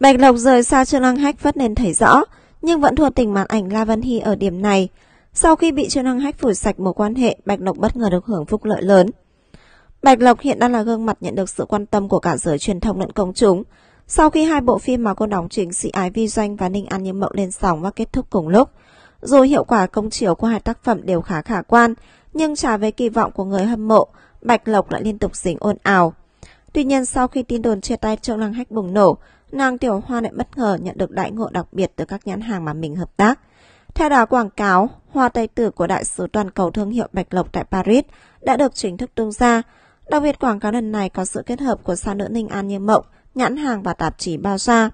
Bạch Lộc rời xa Trương Lăng Hách phất nên thấy rõ, nhưng vẫn thua tình màn ảnh La Văn Hy ở điểm này. Sau khi bị Trương Lăng Hách phủi sạch mối quan hệ, Bạch Lộc bất ngờ được hưởng phúc lợi lớn. Bạch Lộc hiện đang là gương mặt nhận được sự quan tâm của cả giới truyền thông lẫn công chúng. Sau khi hai bộ phim mà cô đóng chính Sĩ Ái Vi Doanh và Ninh An Như Mộng lên sóng và kết thúc cùng lúc, dù hiệu quả công chiếu của hai tác phẩm đều khá khả quan, nhưng trả về kỳ vọng của người hâm mộ, Bạch Lộc lại liên tục dính ồn ào. Tuy nhiên sau khi tin đồn chia tay Trương Lăng Hách bùng nổ, nàng Tiểu Hoa lại bất ngờ nhận được đại ngộ đặc biệt từ các nhãn hàng mà mình hợp tác. Theo đó quảng cáo, hoa tây tử của đại sứ toàn cầu thương hiệu Bạch Lộc tại Paris đã được chính thức tung ra. Đặc biệt quảng cáo lần này có sự kết hợp của sao nữ Ninh An Như Mộng, nhãn hàng và tạp chí Bao Gia.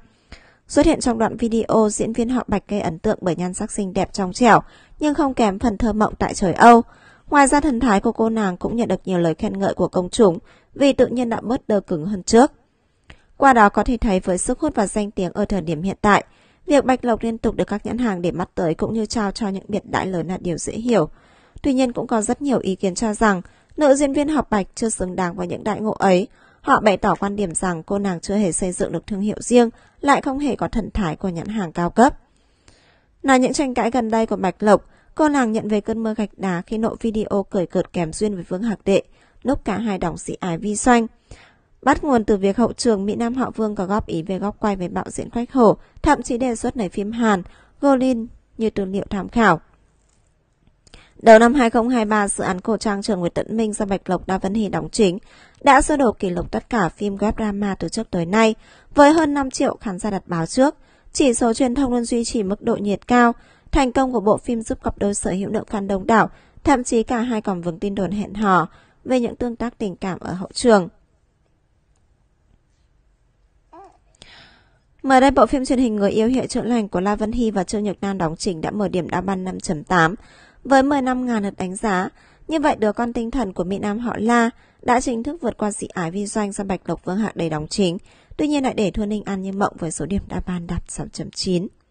Xuất hiện trong đoạn video, diễn viên họ Bạch gây ấn tượng bởi nhan sắc xinh đẹp trong trẻo, nhưng không kém phần thơ mộng tại trời Âu. Ngoài ra thần thái của cô nàng cũng nhận được nhiều lời khen ngợi của công chúng vì tự nhiên đã bớt đơ cứng hơn trước. Qua đó có thể thấy với sức hút và danh tiếng ở thời điểm hiện tại, việc Bạch Lộc liên tục được các nhãn hàng để mắt tới cũng như trao cho những biệt đại lớn là điều dễ hiểu. Tuy nhiên cũng có rất nhiều ý kiến cho rằng nữ diễn viên học Bạch chưa xứng đáng với những đại ngộ ấy. Họ bày tỏ quan điểm rằng cô nàng chưa hề xây dựng được thương hiệu riêng, lại không hề có thần thái của nhãn hàng cao cấp. Là những tranh cãi gần đây của Bạch Lộc, cô nàng nhận về cơn mưa gạch đá khi nội video cười cợt kèm duyên với Vương Hạc Đệ, lúc cả hai đóng sĩ ái vi xoanh. Bắt nguồn từ việc hậu trường Mỹ Nam họ Vương có góp ý về góc quay về bạo diễn quách hổ, thậm chí đề xuất nảy phim Hàn, Golin như tư liệu tham khảo. Đầu năm 2023, dự án cổ trang trường Nguyễn Tấn Minh do Bạch Lộc Đa Vân Hỷ đóng chính đã sơ đổ kỷ lục tất cả phim web drama từ trước tới nay, với hơn 5 triệu khán giả đặt báo trước. Chỉ số truyền thông luôn duy trì mức độ nhiệt cao. Thành công của bộ phim giúp cặp đôi sở hữu lượng fan đông đảo, thậm chí cả hai còn vướng tin đồn hẹn hò về những tương tác tình cảm ở hậu trường. Mới đây bộ phim truyền hình Người yêu hệ chữa lành của La Vân Hy và Trương Nhược Nam đóng chính đã mở điểm đa ban 5.8 với 15.000 lượt đánh giá. Như vậy đứa con tinh thần của Mỹ Nam họ La đã chính thức vượt qua dị ái vi doanh ra Bạch Lộc Vương Hạ đầy đóng chính, tuy nhiên lại để thua Ninh ăn như mộng với số điểm đa ban đạt 6.9.